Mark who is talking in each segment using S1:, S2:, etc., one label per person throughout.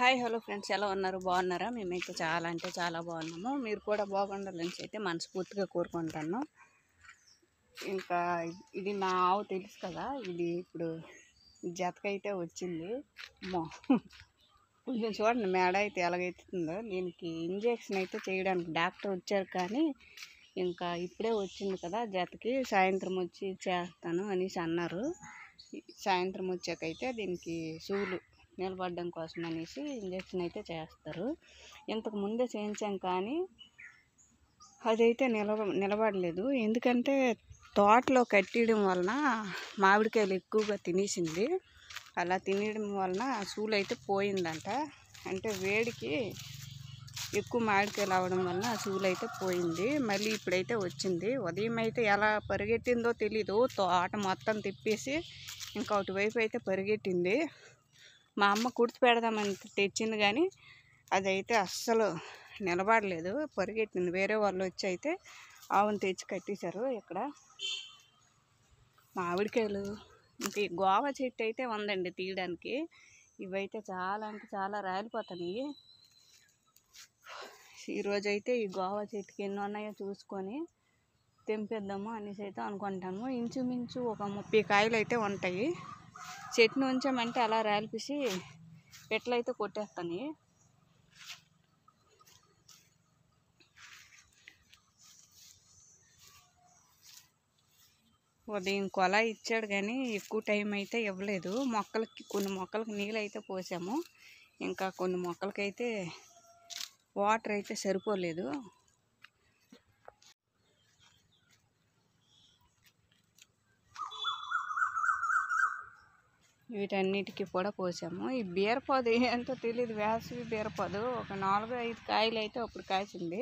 S1: hi hello friends ఎలా ఉన్నారు బాగున్నారా మేమైతే చాలా అంటే చాలా బాగున్నాము మీరు కూడా బాగుండాలని అయితే మనస్ఫూర్తిగా కోరుకుంటాను ఇంకా ఇది నా ఆవు తెలుసు కదా ఇది ఇప్పుడు జతకైతే వచ్చింది మో కొంచెం చూడండి మేడ అయితే ఎలాగైతుందో దీనికి ఇంజెక్షన్ అయితే చేయడానికి డాక్టర్ వచ్చారు కానీ ఇంకా ఇప్పుడే వచ్చింది కదా జతకి సాయంత్రం వచ్చి చేస్తాను అనేసి అన్నారు సాయంత్రం వచ్చాకైతే దీనికి సూలు నిలబడడం కోసం అనేసి ఇంజక్షన్ అయితే చేస్తారు ఇంతకు ముందే చేయించాం కానీ అదైతే నిలబ నిలబడలేదు ఎందుకంటే తోటలో కట్టేయడం వలన మామిడికాయలు ఎక్కువగా తినేసింది అలా తినేయడం వలన సూలు అయితే పోయిందంట అంటే వేడికి ఎక్కువ మామిడికాయలు అవడం వలన ఆ సూలు అయితే పోయింది మళ్ళీ ఇప్పుడైతే వచ్చింది ఉదయం అయితే ఎలా పరిగెట్టిందో తెలీదు తోట మొత్తం తిప్పేసి ఇంకా వైపు అయితే పరిగెట్టింది మా అమ్మ కుర్తి పెడదామని తెచ్చింది కానీ అదైతే అస్సలు నిలబడలేదు పరిగెట్టింది వేరే వాళ్ళు వచ్చి అయితే ఆవును తెచ్చి కట్టేశారు ఇక్కడ మామిడికాయలు ఇంకా గోవా చెట్టు అయితే ఉందండి తీయడానికి ఇవైతే చాలా అంటే చాలా రాలిపోతున్నాయి ఈరోజైతే ఈ గోవా చెట్టుకి ఎన్ని ఉన్నాయో చూసుకొని తెంపేద్దాము అనేసి అయితే అనుకుంటాము ఇంచుమించు ఒక ముప్పై కాయలు అయితే ఉంటాయి చెట్ని ఉంచామంటే అలా రాలిపిసి పెట్లయితే కొట్టేస్తాను ఉదయం కొలా ఇచ్చాడు కానీ ఎక్కువ టైం అయితే ఇవ్వలేదు మొక్కలకి కొన్ని మొక్కలకి నీళ్ళు అయితే పోసాము ఇంకా కొన్ని మొక్కలకైతే వాటర్ అయితే సరిపోలేదు వీటన్నిటికీ కూడా పోసాము ఈ బీరపాదు ఏంటో తెలియదు వేసవి బీరపాదు ఒక నాలుగు ఐదు కాయలు అయితే అప్పుడు కాసింది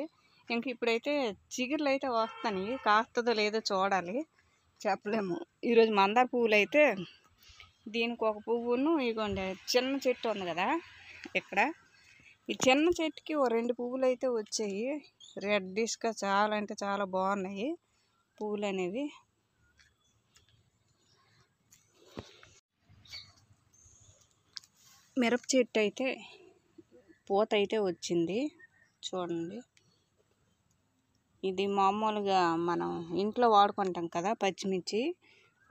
S1: ఇంక ఇప్పుడైతే చిగుర్లు అయితే వస్తాయి కాస్తుందో లేదో చూడాలి చెప్పలేము ఈరోజు మందార పువ్వులు అయితే దీనికి ఒక పువ్వును ఇగోండి చిన్న చెట్టు ఉంది కదా ఇక్కడ ఈ చిన్న చెట్టుకి ఓ రెండు పువ్వులు అయితే వచ్చాయి రెడ్డిష్గా చాలా అంటే చాలా బాగున్నాయి పువ్వులు అనేవి మిరప చెట్టు అయితే పూత అయితే వచ్చింది చూడండి ఇది మామూలుగా మనం ఇంట్లో వాడుకుంటాం కదా పచ్చిమిర్చి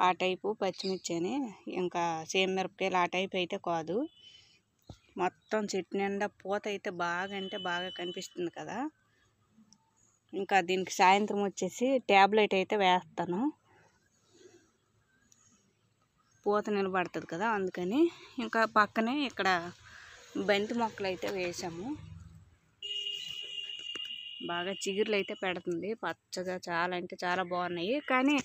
S1: ఆ టైపు పచ్చిమిర్చి అని ఇంకా సేమ్ మిరపకాయలు ఆ టైపు అయితే కాదు మొత్తం చెట్టు నిండా పూత అయితే బాగా అంటే బాగా కనిపిస్తుంది కదా ఇంకా దీనికి సాయంత్రం వచ్చేసి ట్యాబ్లెట్ అయితే వేస్తాను పూత నిలబడుతుంది కదా అందుకని ఇంకా పక్కనే ఇక్కడ బంతి మొక్కలు అయితే వేసాము బాగా చిగురులు అయితే పెడుతుంది పచ్చగా చాలా అంటే చాలా బాగున్నాయి కానీ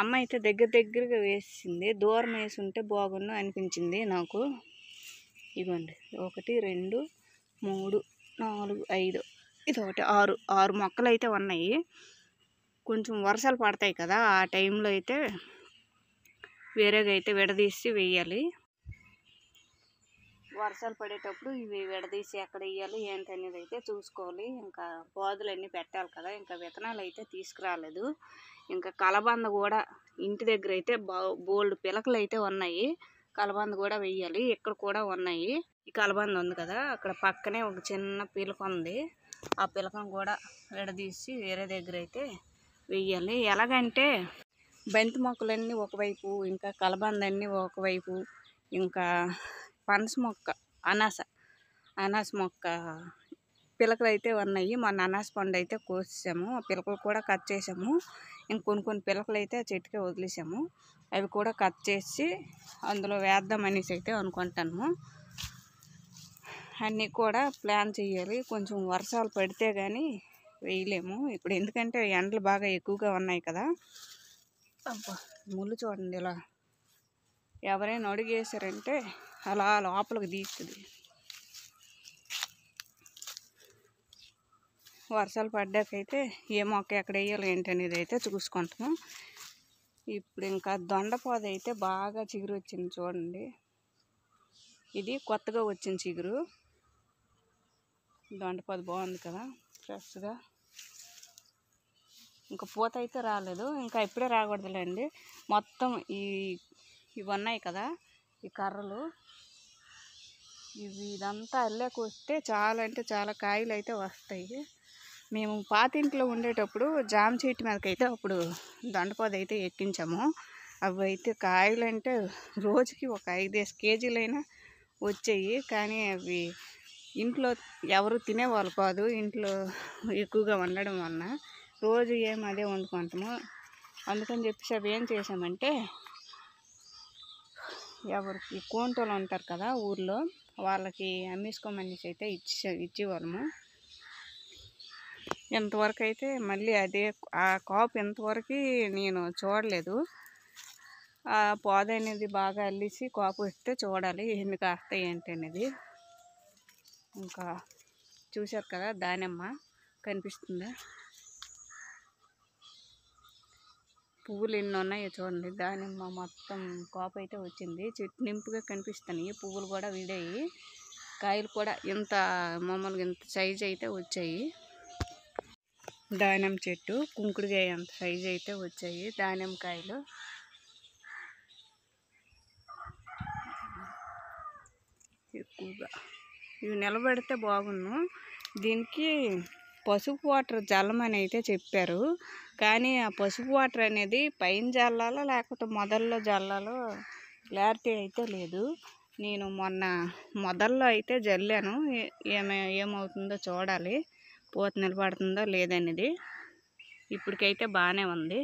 S1: అమ్మ అయితే దగ్గర దగ్గరగా వేసింది దూరం వేసి ఉంటే బాగుండు అనిపించింది నాకు ఇవ్వండి ఒకటి రెండు మూడు నాలుగు ఐదు ఇది ఒకటి ఆరు ఆరు మొక్కలు అయితే ఉన్నాయి కొంచెం వర్షాలు పడతాయి కదా ఆ టైంలో అయితే వేరేగా అయితే విడదీసి వేయాలి వర్షాలు పడేటప్పుడు ఇవి విడదీసి ఎక్కడ వేయాలి ఏంటనేది అయితే చూసుకోవాలి ఇంకా అన్నీ పెట్టాలి కదా ఇంకా విత్తనాలు అయితే తీసుకురాలేదు ఇంకా కలబంద కూడా ఇంటి దగ్గర అయితే బోల్డ్ పిలకలు అయితే ఉన్నాయి కలబంద కూడా వేయాలి ఇక్కడ కూడా ఉన్నాయి ఈ కలబంద ఉంది కదా అక్కడ పక్కనే ఒక చిన్న పిలక ఉంది ఆ పిలకను కూడా విడదీసి వేరే దగ్గర అయితే వెయ్యాలి ఎలాగంటే బంతి మొక్కలన్నీ ఒకవైపు ఇంకా కలబందన్నీ ఒకవైపు ఇంకా పనస మొక్క అనాస అనాస మొక్క పిలకలు అయితే ఉన్నాయి మొన్న అనాస పండు అయితే కోసేసాము పిలకలు కూడా కట్ చేసాము ఇంకొన్ని కొన్ని పిలకలు అయితే చెట్టుకే వదిలేసాము అవి కూడా కట్ చేసి అందులో వేద్దామనేసి అయితే అనుకుంటాము అన్నీ కూడా ప్లాన్ చేయాలి కొంచెం వర్షాలు పడితే కానీ వేయలేము ఇప్పుడు ఎందుకంటే ఎండలు బాగా ఎక్కువగా ఉన్నాయి కదా అబ్బా ముళ్ళు చూడండి ఇలా ఎవరైనా అడిగేశారంటే అలా లోపలికి తీస్తుంది వర్షాలు పడ్డాకైతే ఏ మొక్క ఎక్కడ వేయాలి ఏంటనేది అయితే చూసుకుంటాము ఇప్పుడు ఇంకా దొండపోద అయితే బాగా చిగురు వచ్చింది చూడండి ఇది కొత్తగా వచ్చిన చిగురు దొండపోద బాగుంది కదా ఫ్రెష్గా ఇంకా పూత అయితే రాలేదు ఇంకా ఎప్పుడే రాకూడదులేండి మొత్తం ఈ ఇవి ఉన్నాయి కదా ఈ కర్రలు ఇవి ఇదంతా అల్లేకు వస్తే చాలా అంటే చాలా కాయలు అయితే వస్తాయి మేము పాతింట్లో ఉండేటప్పుడు జామ చెట్టు మీదకైతే అప్పుడు దండపది అయితే ఎక్కించాము అవి అయితే కాయలు అంటే రోజుకి ఒక ఐదేసి కేజీలైనా వచ్చాయి కానీ అవి ఇంట్లో ఎవరు తినేవాళ్ళు కాదు ఇంట్లో ఎక్కువగా వండడం వలన రోజు ఏం అదే వండుకుంటాము అందుకని చెప్పేసి అవి ఏం చేసామంటే ఎవరికి కోంటోళ్ళు ఉంటారు కదా ఊర్లో వాళ్ళకి అమ్మేసుకోమని అయితే ఇచ్చి ఇచ్చేవాళ్ళము ఎంతవరకు అయితే మళ్ళీ అదే ఆ కాప్ ఇంతవరకు నేను చూడలేదు ఆ పోద అనేది బాగా అల్లిసి కాపు వస్తే చూడాలి ఎన్ని కాస్తాయి ఏంటి అనేది ఇంకా చూశారు కదా దానిమ్మ కనిపిస్తుందా పువ్వులు ఎన్ని ఉన్నాయో చూడండి దానిమ్మ మొత్తం కాపు అయితే వచ్చింది చెట్టు నింపుగా కనిపిస్తున్నాయి పువ్వులు కూడా విడాయి కాయలు కూడా ఇంత మామూలుగా ఇంత సైజు అయితే వచ్చాయి దానిమ్మ చెట్టు కుంకుడుగా అంత సైజు అయితే వచ్చాయి దానిమ్మ కాయలు ఎక్కువగా ఇవి నిలబెడితే బాగున్ను దీనికి పసుపు వాటర్ జల్లమని అయితే చెప్పారు కానీ ఆ పసుపు వాటర్ అనేది పైన జల్లాలో లేకపోతే మొదల్లో జల్లాలో క్లారిటీ అయితే లేదు నేను మొన్న మొదల్లో అయితే జల్లాను ఏమే ఏమవుతుందో చూడాలి పూత నిలబడుతుందో లేదనేది ఇప్పటికైతే బాగానే ఉంది